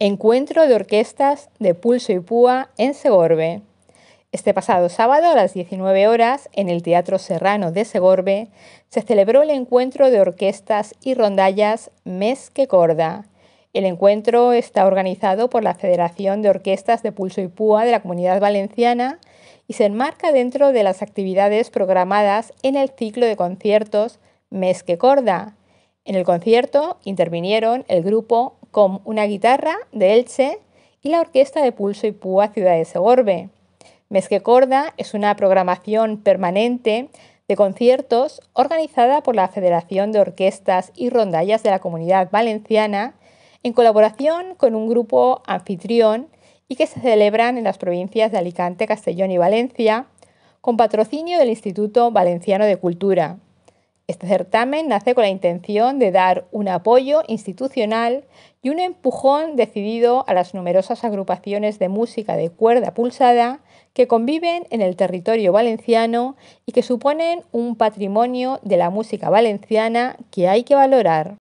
Encuentro de Orquestas de Pulso y Púa en Segorbe. Este pasado sábado a las 19 horas, en el Teatro Serrano de Segorbe, se celebró el encuentro de orquestas y rondallas Mes que Corda. El encuentro está organizado por la Federación de Orquestas de Pulso y Púa de la Comunidad Valenciana y se enmarca dentro de las actividades programadas en el ciclo de conciertos Mes que Corda. En el concierto intervinieron el grupo con una guitarra de Elche y la orquesta de Pulso y Púa Ciudad de Segorbe. Mesque es una programación permanente de conciertos organizada por la Federación de Orquestas y Rondallas de la Comunidad Valenciana en colaboración con un grupo anfitrión y que se celebran en las provincias de Alicante, Castellón y Valencia con patrocinio del Instituto Valenciano de Cultura. Este certamen nace con la intención de dar un apoyo institucional y un empujón decidido a las numerosas agrupaciones de música de cuerda pulsada que conviven en el territorio valenciano y que suponen un patrimonio de la música valenciana que hay que valorar.